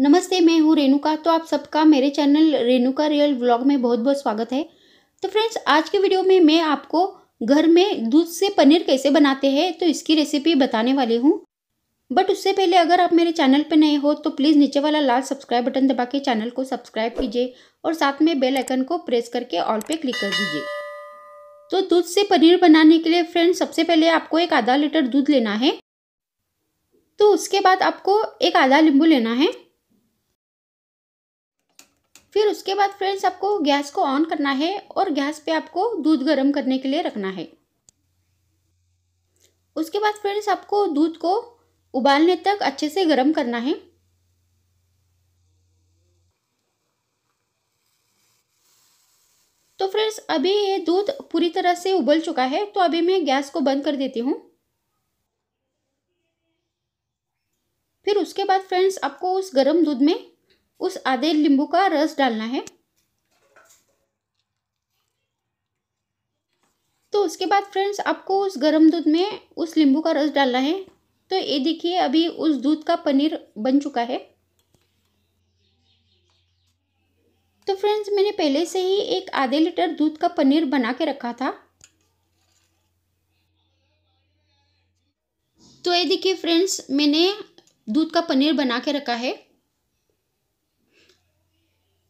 नमस्ते मैं हूँ रेणुका तो आप सबका मेरे चैनल रेणुका रियल व्लॉग में बहुत बहुत स्वागत है तो फ्रेंड्स आज के वीडियो में मैं आपको घर में दूध से पनीर कैसे बनाते हैं तो इसकी रेसिपी बताने वाली हूँ बट उससे पहले अगर आप मेरे चैनल पर नए हो तो प्लीज़ नीचे वाला लाल सब्सक्राइब बटन दबा के चैनल को सब्सक्राइब कीजिए और साथ में बेल आइकन को प्रेस करके ऑल पे क्लिक कर दीजिए तो दूध से पनीर बनाने के लिए फ्रेंड्स सबसे पहले आपको एक आधा लीटर दूध लेना है तो उसके बाद आपको एक आधा नींबू लेना है फिर उसके बाद फ्रेंड्स आपको गैस को ऑन करना है और गैस पे आपको दूध गर्म करने के लिए रखना है उसके बाद फ्रेंड्स आपको दूध को उबालने तक अच्छे से गर्म करना है तो फ्रेंड्स अभी ये दूध पूरी तरह से उबल चुका है तो अभी मैं गैस को बंद कर देती हूँ फिर उसके बाद फ्रेंड्स आपको उस गर्म दूध में उस आधे नींबू का रस डालना है तो उसके बाद फ्रेंड्स आपको उस गर्म दूध में उस नींबू का रस डालना है तो ये देखिए अभी उस दूध का पनीर बन चुका है तो फ्रेंड्स मैंने पहले से ही एक आधे लीटर दूध का पनीर बना के रखा था तो ये देखिए फ्रेंड्स मैंने दूध का पनीर बना के रखा है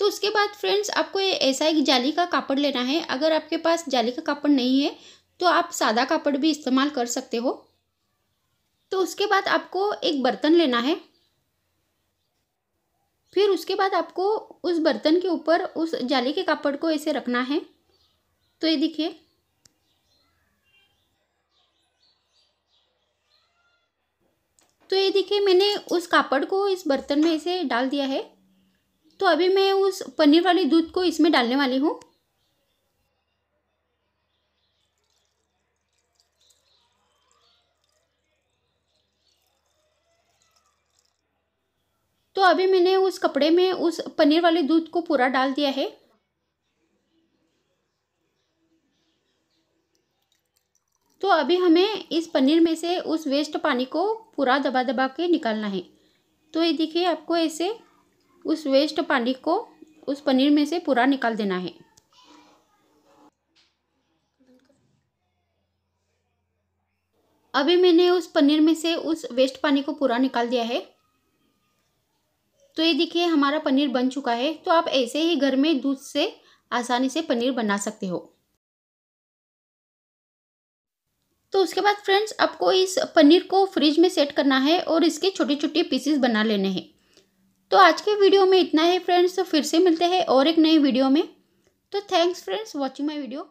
तो उसके बाद फ्रेंड्स आपको ये ऐसा एक जाली का कापड़ लेना है अगर आपके पास जाली का कापड़ नहीं है तो आप सादा कापड़ भी इस्तेमाल कर सकते हो तो उसके बाद आपको एक बर्तन लेना है फिर उसके बाद आपको उस बर्तन के ऊपर उस जाली के कापड़ को ऐसे रखना है तो ये देखिए तो ये देखिए मैंने उस कापड़ को इस बर्तन में ऐसे डाल दिया है तो अभी मैं उस पनीर वाली दूध को इसमें डालने वाली हूँ तो अभी मैंने उस कपड़े में उस पनीर वाले दूध को पूरा डाल दिया है तो अभी हमें इस पनीर में से उस वेस्ट पानी को पूरा दबा दबा के निकालना है तो ये देखिए आपको ऐसे उस वेस्ट पानी को उस पनीर में से पूरा निकाल देना है अभी मैंने उस पनीर में से उस वेस्ट पानी को पूरा निकाल दिया है तो ये देखिए हमारा पनीर बन चुका है तो आप ऐसे ही घर में दूध से आसानी से पनीर बना सकते हो तो उसके बाद फ्रेंड्स आपको इस पनीर को फ्रिज में सेट करना है और इसके छोटे छोटे पीसेस बना लेने हैं तो आज के वीडियो में इतना ही फ्रेंड्स तो फिर से मिलते हैं और एक नई वीडियो में तो thanks friends watching my video